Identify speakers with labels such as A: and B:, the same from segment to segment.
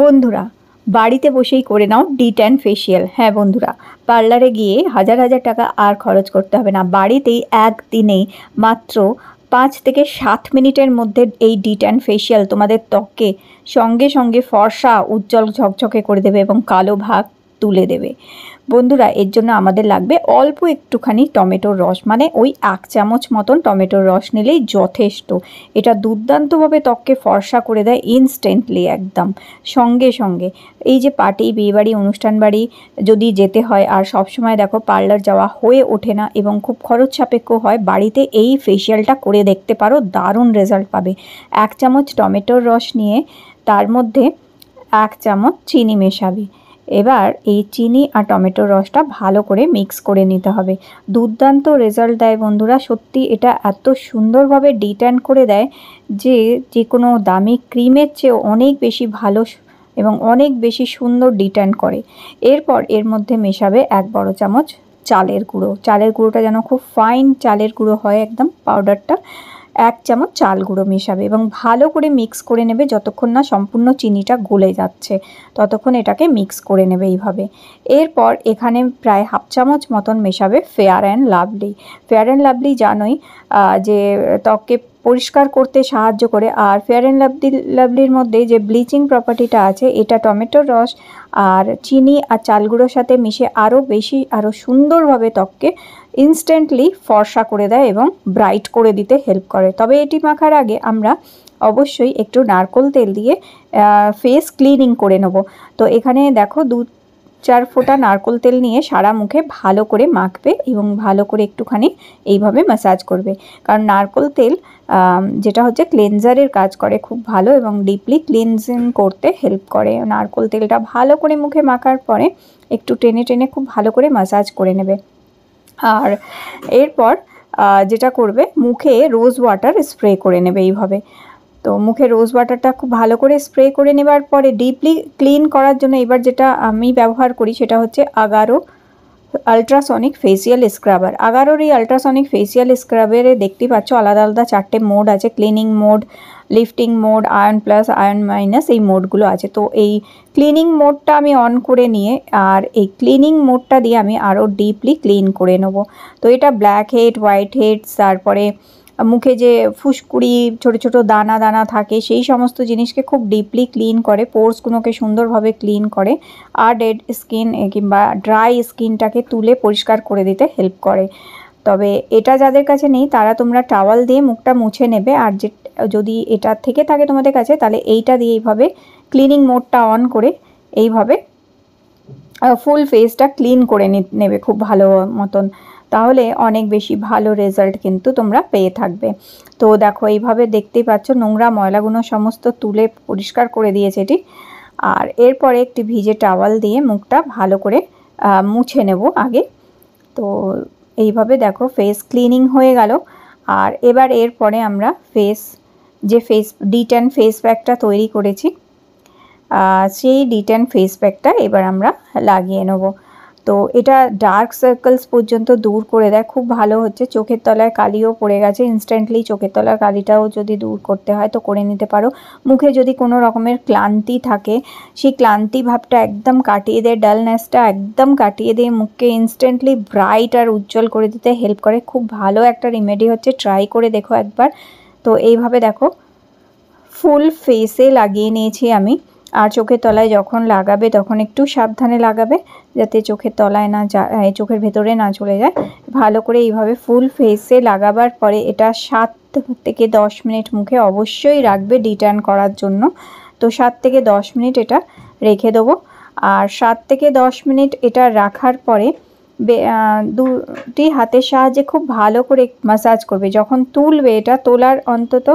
A: বন্ধুরা বাড়িতে বসেই করে নাও ডি ট্যান ফেসিয়াল হ্যাঁ বন্ধুরা পার্লারে গিয়ে হাজার হাজার টাকা আর খরচ করতে হবে না বাড়িতেই একদিনেই মাত্র পাঁচ থেকে সাত মিনিটের মধ্যে এই ডি ট্যান ফেসিয়াল তোমাদের ত্বককে সঙ্গে সঙ্গে ফর্সা উজ্জ্বল ঝকঝকে করে দেবে এবং কালো ভাগ তুলে দেবে বন্ধুরা এর জন্য আমাদের লাগবে অল্প একটুখানি টমেটোর রস মানে ওই এক চামচ মতন টমেটোর রস নিলেই যথেষ্ট এটা দুর্দান্তভাবে ত্বককে ফর্সা করে দেয় ইনস্ট্যান্টলি একদম সঙ্গে সঙ্গে এই যে পার্টি বিয়েবাড়ি অনুষ্ঠান বাড়ি যদি যেতে হয় আর সবসময় দেখো পার্লার যাওয়া হয়ে ওঠে না এবং খুব খরচ সাপেক্ষ হয় বাড়িতে এই ফেসিয়ালটা করে দেখতে পারো দারুণ রেজাল্ট পাবে এক চামচ টমেটোর রস নিয়ে তার মধ্যে এক চামচ চিনি মেশাবে এবার এই চিনি আর টমেটোর রসটা ভালো করে মিক্স করে নিতে হবে দুর্দান্ত রেজাল্ট দেয় বন্ধুরা সত্যি এটা এত সুন্দরভাবে ডিট্যান করে দেয় যে যে কোনো দামি ক্রিমের চেয়েও অনেক বেশি ভালো এবং অনেক বেশি সুন্দর ডিট্যান করে এরপর এর মধ্যে মেশাবে এক বড় চামচ চালের গুঁড়ো চালের গুঁড়োটা যেন খুব ফাইন চালের গুঁড়ো হয় একদম পাউডারটা এক চামচ চাল গুঁড়ো মেশাবে এবং ভালো করে মিক্স করে নেবে যতক্ষণ না সম্পূর্ণ চিনিটা গলে যাচ্ছে ততক্ষণ এটাকে মিক্স করে নেবে এইভাবে এরপর এখানে প্রায় হাফ চামচ মতন মেশাবে fair and lovely fair and lovely জানোই যে ত্বকে পরিষ্কার করতে সাহায্য করে আর ফেয়ার অ্যান্ড লাভলি লাভলির মধ্যে যে ব্লিচিং প্রপার্টিটা আছে এটা টমেটোর রস আর চিনি আর চালগুঁড়োর সাথে মিশে আরও বেশি আরও সুন্দরভাবে ত্বককে ইনস্ট্যান্টলি ফর্সা করে দেয় এবং ব্রাইট করে দিতে হেল্প করে তবে এটি মাখার আগে আমরা অবশ্যই একটু নারকোল তেল দিয়ে ফেস ক্লিনিং করে নেব তো এখানে দেখো দু চার ফোঁটা নারকোল তেল নিয়ে সারা মুখে ভালো করে মাখবে এবং ভালো করে একটুখানি এইভাবে ম্যাসাজ করবে কারণ নারকোল তেল যেটা হচ্ছে ক্লেনজারের কাজ করে খুব ভালো এবং ডিপলি ক্লিনজিং করতে হেল্প করে নারকোল তেলটা ভালো করে মুখে মাখার পরে একটু টেনে টেনে খুব ভালো করে ম্যাসাজ করে নেবে আর এরপর যেটা করবে মুখে রোজ ওয়াটার স্প্রে করে নেবে এইভাবে তো মুখে রোজ ওয়াটারটা খুব ভালো করে স্প্রে করে নেবার পরে ডিপলি ক্লিন করার জন্য এবার যেটা আমি ব্যবহার করি সেটা হচ্ছে আগারো আলট্রাসনিক ফেসিয়াল স্ক্রাবার আগারোর এই আলট্রাসনিক ফেসিয়াল স্ক্রাবারে দেখতে পাচ্ছ আলাদা আলাদা চারটে মোড আছে cleaning mode lifting mode ion plus ion minus এই মোডগুলো আছে তো এই ক্লিনিং মোডটা আমি অন করে নিয়ে আর এই ক্লিনিং মোডটা দিয়ে আমি আরও ডিপলি ক্লিন করে নেব তো এটা ব্ল্যাক হেড হোয়াইট হেডস তারপরে মুখে যে ফুসকুড়ি ছোট ছোট দানা দানা থাকে সেই সমস্ত জিনিসকে খুব ডিপলি ক্লিন করে পোর্সগুলোকে সুন্দরভাবে ক্লিন করে আর ডেড স্কিন কিংবা ড্রাই স্কিনটাকে তুলে পরিষ্কার করে দিতে হেল্প করে তবে এটা যাদের কাছে নেই তারা তোমরা টাওয়াল দিয়ে মুখটা মুছে নেবে আর যে যদি এটা থেকে থাকে তোমাদের কাছে তাহলে এইটা দিয়ে এইভাবে ক্লিনিং মোডটা অন করে এইভাবে ফুল ফেসটা ক্লিন করে নেবে খুব ভালো মতন তাহলে অনেক বেশি ভালো রেজাল্ট কিন্তু তোমরা পেয়ে থাকবে তো দেখো এইভাবে দেখতেই পাচ্ছ নোংরা ময়লাগুলো সমস্ত তুলে পরিষ্কার করে দিয়েছে এটি আর এরপরে একটি ভিজে টাওয়াল দিয়ে মুখটা ভালো করে মুছে নেব আগে তো এইভাবে দেখো ফেস ক্লিনিং হয়ে গেল আর এবার এরপরে আমরা ফেস যে ফেস ডিটেন ফেস প্যাকটা তৈরি করেছি সেই ডিটেন ফেস প্যাকটা এবার আমরা লাগিয়ে নেবো তো এটা ডার্ক সার্কেলস পর্যন্ত দূর করে দেয় খুব ভালো হচ্ছে চোখের তলায় কালিও পড়ে গেছে ইনস্ট্যান্টলি চোখের তলার কালিটাও যদি দূর করতে হয় তো করে নিতে পারো মুখে যদি কোনো রকমের ক্লান্তি থাকে সেই ক্লান্তি ভাবটা একদম কাটিয়ে দেয় ডালনেসটা একদম কাটিয়ে দিয়ে মুখকে ইনস্ট্যান্টলি ব্রাইট আর উজ্জ্বল করে দিতে হেল্প করে খুব ভালো একটা রেমেডি হচ্ছে ট্রাই করে দেখো একবার তো এইভাবে দেখো ফুল ফেসে লাগিয়ে নিয়েছি আমি আর চোখের তলায় যখন লাগাবে তখন একটু সাবধানে লাগাবে যাতে চোখের তলায় না যা চোখের ভেতরে না চলে যায় ভালো করে এইভাবে ফুল ফেসে লাগাবার পরে এটা সাত থেকে দশ মিনিট মুখে অবশ্যই রাখবে ডিটার্ন করার জন্য তো সাত থেকে দশ মিনিট এটা রেখে দেবো আর সাত থেকে দশ মিনিট এটা রাখার পরে দুটি হাতের সাহায্যে খুব ভালো করে মাসাজ করবে যখন তুলবে এটা তোলার অন্তত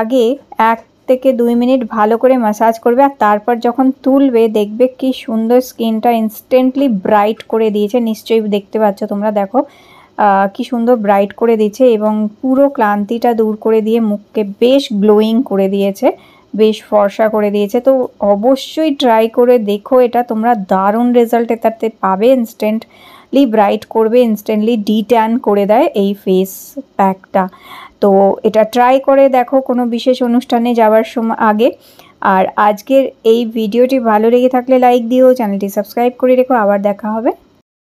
A: আগে এক থেকে দুই মিনিট ভালো করে ম্যাসাজ করবে আর তারপর যখন তুলবে দেখবে কি সুন্দর স্কিনটা ইনস্ট্যান্টলি ব্রাইট করে দিয়েছে নিশ্চয়ই দেখতে পাচ্ছ তোমরা দেখো কি সুন্দর ব্রাইট করে দিয়েছে এবং পুরো ক্লান্তিটা দূর করে দিয়ে মুখকে বেশ গ্লোয়িং করে দিয়েছে বেশ ফর্সা করে দিয়েছে তো অবশ্যই ট্রাই করে দেখো এটা তোমরা দারুণ রেজাল্ট এটাতে পাবে ইনস্ট্যান্টলি ব্রাইট করবে ইনস্ট্যান্টলি ডি ট্যান করে দেয় এই ফেস প্যাকটা তো এটা ট্রাই করে দেখো কোনো বিশেষ অনুষ্ঠানে যাওয়ার সময় আগে আর আজকের এই ভিডিওটি ভালো লেগে থাকলে লাইক দিও চ্যানেলটি সাবস্ক্রাইব করে রেখো আবার দেখা হবে